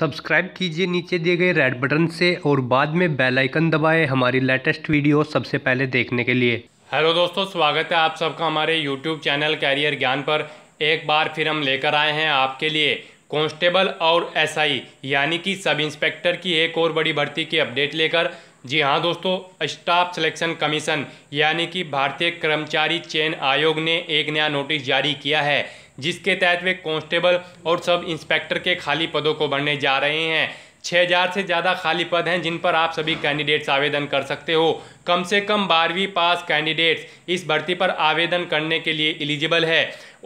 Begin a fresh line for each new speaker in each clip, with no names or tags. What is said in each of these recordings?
subscribe कीजिए नीचे दिए गए रेड बटन से और बाद में बेल आइकन दबाएं हमारी लेटेस्ट वीडियो सबसे पहले देखने के लिए हेलो दोस्तों स्वागत है आप सबका हमारे यूट्यूब चैनल कैरियर ज्ञान पर एक बार फिर हम लेकर आए हैं आपके लिए कांस्टेबल और एसआई यानी कि सब इंस्पेक्टर की एक और बड़ी भर्ती की अपडेट लेकर जी हाँ दोस्तों स्टाफ सिलेक्शन कमीशन यानी कि भारतीय कर्मचारी चयन आयोग ने एक नया नोटिस जारी किया है जिसके तहत वे कॉन्स्टेबल और सब इंस्पेक्टर के खाली पदों को भरने जा रहे हैं छः हज़ार से ज़्यादा खाली पद हैं जिन पर आप सभी कैंडिडेट्स आवेदन कर सकते हो कम से कम बारहवीं पास कैंडिडेट्स इस भर्ती पर आवेदन करने के लिए एलिजिबल है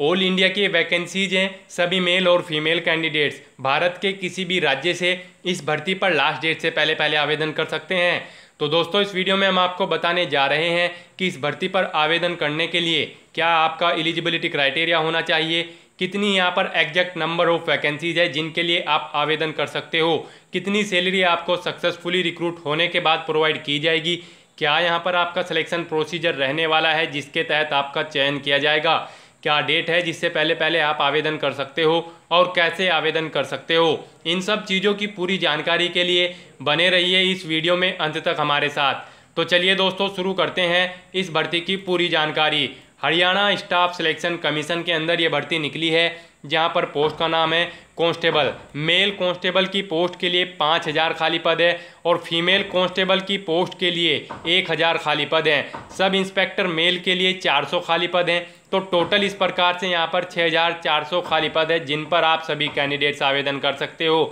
ऑल इंडिया की वैकेंसीज हैं सभी मेल और फीमेल कैंडिडेट्स भारत के किसी भी राज्य से इस भर्ती पर लास्ट डेट से पहले पहले आवेदन कर सकते हैं तो दोस्तों इस वीडियो में हम आपको बताने जा रहे हैं कि इस भर्ती पर आवेदन करने के लिए क्या आपका एलिजिबिलिटी क्राइटेरिया होना चाहिए कितनी यहाँ पर एग्जैक्ट नंबर ऑफ वैकेंसीज है जिनके लिए आप आवेदन कर सकते हो कितनी सैलरी आपको सक्सेसफुली रिक्रूट होने के बाद प्रोवाइड की जाएगी क्या यहाँ पर आपका सिलेक्शन प्रोसीजर रहने वाला है जिसके तहत आपका चयन किया जाएगा क्या डेट है जिससे पहले पहले आप आवेदन कर सकते हो और कैसे आवेदन कर सकते हो इन सब चीज़ों की पूरी जानकारी के लिए बने रहिए इस वीडियो में अंत तक हमारे साथ तो चलिए दोस्तों शुरू करते हैं इस भर्ती की पूरी जानकारी हरियाणा स्टाफ सिलेक्शन कमीशन के अंदर ये भर्ती निकली है जहाँ पर पोस्ट का नाम है कांस्टेबल मेल कांस्टेबल की पोस्ट के लिए पाँच हज़ार खाली पद है और फीमेल कांस्टेबल की पोस्ट के लिए एक हज़ार खाली पद हैं सब इंस्पेक्टर मेल के लिए चार सौ खाली पद हैं तो टोटल इस प्रकार से यहाँ पर छः हज़ार चार सौ खाली पद है जिन पर आप सभी कैंडिडेट्स आवेदन कर सकते हो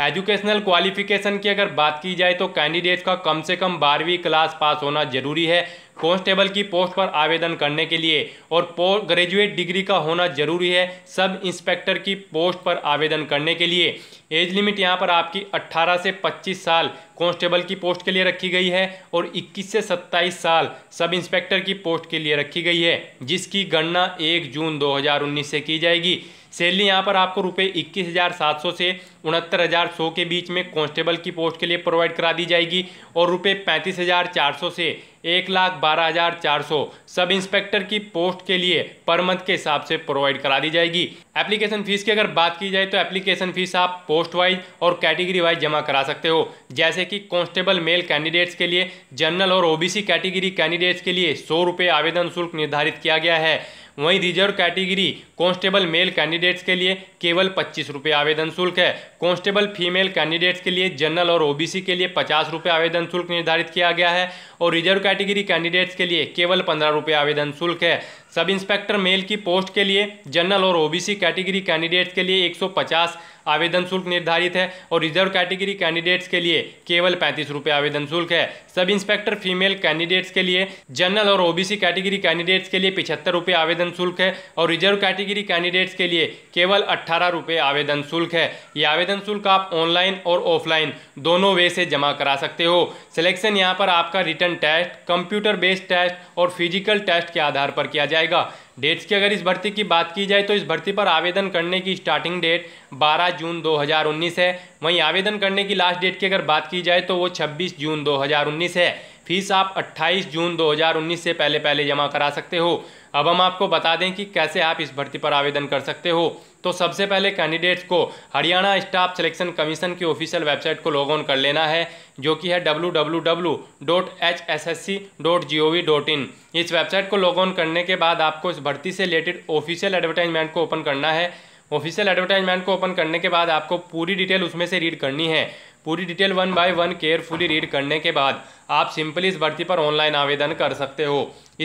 एजुकेशनल क्वालिफिकेशन की अगर बात की जाए तो कैंडिडेट का कम से कम बारहवीं क्लास पास होना जरूरी है कॉन्स्टेबल की पोस्ट पर आवेदन करने के लिए और ग्रेजुएट डिग्री का होना जरूरी है सब इंस्पेक्टर की पोस्ट पर आवेदन करने के लिए एज लिमिट यहाँ पर आपकी 18 से 25 साल कॉन्स्टेबल की पोस्ट के लिए रखी गई है और 21 से 27 साल सब इंस्पेक्टर की पोस्ट के लिए रखी गई है जिसकी गणना 1 जून 2019 से की जाएगी सैलरी यहाँ पर आपको रुपये इक्कीस हज़ार सात सौ से उनहत्तर हज़ार सौ के बीच में कांस्टेबल की पोस्ट के लिए प्रोवाइड करा दी जाएगी और रुपये पैंतीस हज़ार चार सौ से एक लाख बारह हज़ार चार सौ सब इंस्पेक्टर की पोस्ट के लिए पर मंथ के हिसाब से प्रोवाइड करा दी जाएगी एप्लीकेशन फीस की अगर बात की जाए तो एप्लीकेशन फीस आप पोस्ट वाइज और कैटेगरी वाइज जमा करा सकते हो जैसे कि कांस्टेबल मेल कैंडिडेट्स के लिए जनरल और ओबीसी कैटेगरी कैंडिडेट्स के लिए सौ रुपये आवेदन शुल्क निर्धारित किया गया है वहीं reserve category constable male candidates के लिए केवल पच्चीस रुपये आवेदन शुल्क है कांस्टेबल फीमेल कैंडिडेट्स के लिए जनरल और ओबीसी के लिए पचास रुपये आवेदन शुल्क निर्धारित किया गया है और रिजर्व कैटेगरी कैंडिडेट्स के लिए केवल पंद्रह रुपये आवेदन शुल्क है सब इंस्पेक्टर मेल की पोस्ट के लिए जनरल और ओबीसी कैटेगरी कैंडिडेट्स के लिए 150 आवेदन शुल्क निर्धारित है और रिजर्व कैटेगरी कैंडिडेट्स के लिए केवल पैंतीस रुपये आवेदन शुल्क है सब इंस्पेक्टर फीमेल कैंडिडेट्स के लिए जनरल और ओबीसी कैटेगरी कैंडिडेट्स के लिए पिछहत्तर रुपये आवेदन शुल्क है और रिजर्व कैटेगरी कैंडिडेट्स के लिए केवल अट्ठारह रुपये आवेदन शुल्क है ये आवेदन शुल्क आप ऑनलाइन और ऑफलाइन दोनों वे से जमा करा सकते हो सिलेक्शन यहाँ पर आपका written test computer based test और फिजिकल टेस्ट के आधार पर किया जाएगा डेट्स की अगर इस भर्ती की बात की जाए तो इस भर्ती पर आवेदन करने की स्टार्टिंग डेट 12 जून 2019 है वहीं आवेदन करने की लास्ट डेट की अगर बात की जाए तो वो 26 जून 2019 है फीस आप 28 जून 2019 से पहले पहले जमा करा सकते हो अब हम आपको बता दें कि कैसे आप इस भर्ती पर आवेदन कर सकते हो तो सबसे पहले कैंडिडेट्स को हरियाणा स्टाफ सिलेक्शन कमीशन की ऑफिशियल वेबसाइट को लॉग ऑन कर लेना है जो कि है www.hssc.gov.in इस वेबसाइट को लॉग ऑन करने के बाद आपको इस भर्ती से रिलेटेड ऑफिशियल एडवर्टाइजमेंट को ओपन करना है ऑफिशियल एडवर्टाइजमेंट को ओपन करने के बाद आपको पूरी डिटेल उसमें से रीड करनी है पूरी detail one by one carefully read करने के बाद आप सिंपली इस भर्ती पर ऑनलाइन आवेदन कर सकते हो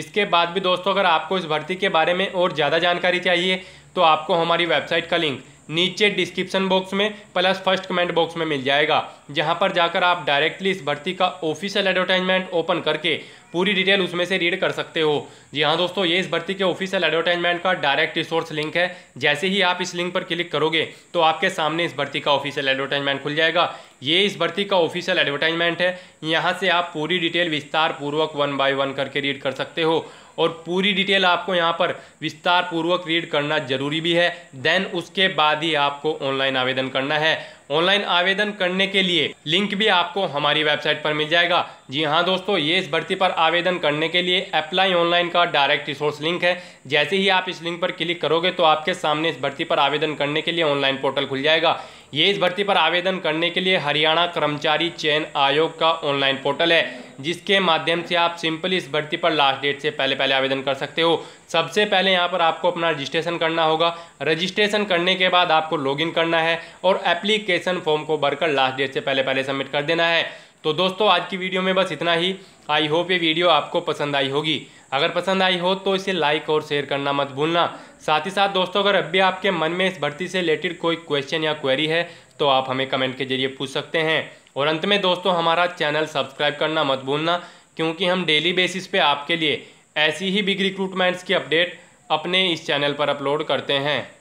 इसके बाद भी दोस्तों अगर आपको इस भर्ती के बारे में और ज़्यादा जानकारी चाहिए तो आपको हमारी वेबसाइट का लिंक नीचे डिस्क्रिप्शन बॉक्स में प्लस फर्स्ट कमेंट बॉक्स में मिल जाएगा जहां पर जाकर आप डायरेक्टली इस भर्ती का ऑफिशियल एडवर्टाइजमेंट ओपन करके पूरी डिटेल उसमें से रीड कर सकते हो जी हाँ दोस्तों ये इस भर्ती के ऑफिशियल एडवर्टाइजमेंट का डायरेक्ट रिसोर्स लिंक है जैसे ही आप इस लिंक पर क्लिक करोगे तो आपके सामने इस भर्ती का ऑफिशियल एडवर्टाइजमेंट खुल जाएगा ये इस भर्ती का ऑफिशियल एडवर्टाइजमेंट है यहाँ से आप पूरी डिटेल विस्तार पूर्वक वन बाय वन करके रीड कर सकते हो और पूरी डिटेल आपको यहाँ पर विस्तार पूर्वक रीड करना जरूरी भी है देन उसके बाद ही आपको ऑनलाइन आवेदन करना है ऑनलाइन आवेदन करने के लिए लिंक भी आपको हमारी वेबसाइट पर मिल जाएगा जी हाँ दोस्तों ये इस भर्ती पर आवेदन करने के लिए अप्लाई ऑनलाइन का डायरेक्ट रिसोर्स लिंक है जैसे ही आप इस लिंक पर क्लिक करोगे तो आपके सामने इस भर्ती पर आवेदन करने के लिए ऑनलाइन पोर्टल खुल जाएगा ये इस भर्ती पर आवेदन करने के लिए हरियाणा कर्मचारी चयन आयोग का ऑनलाइन पोर्टल है जिसके माध्यम से आप सिंपली इस भर्ती पर लास्ट डेट से पहले पहले आवेदन कर सकते हो सबसे पहले यहाँ पर आपको अपना रजिस्ट्रेशन करना होगा रजिस्ट्रेशन करने के बाद आपको लॉगिन करना है और एप्लीकेशन फॉर्म को भरकर लास्ट डेट से पहले पहले सबमिट कर देना है तो दोस्तों आज की वीडियो में बस इतना ही आई होप ये वीडियो आपको पसंद आई होगी अगर पसंद आई हो तो इसे लाइक और शेयर करना मत भूलना साथ ही साथ दोस्तों अगर अब भी आपके मन में इस भर्ती से रिलेटेड कोई क्वेश्चन या क्वेरी है तो आप हमें कमेंट के जरिए पूछ सकते हैं और अंत में दोस्तों हमारा चैनल सब्सक्राइब करना मत भूलना क्योंकि हम डेली बेसिस पे आपके लिए ऐसी ही बिग रिक्रूटमेंट्स की अपडेट अपने इस चैनल पर अपलोड करते हैं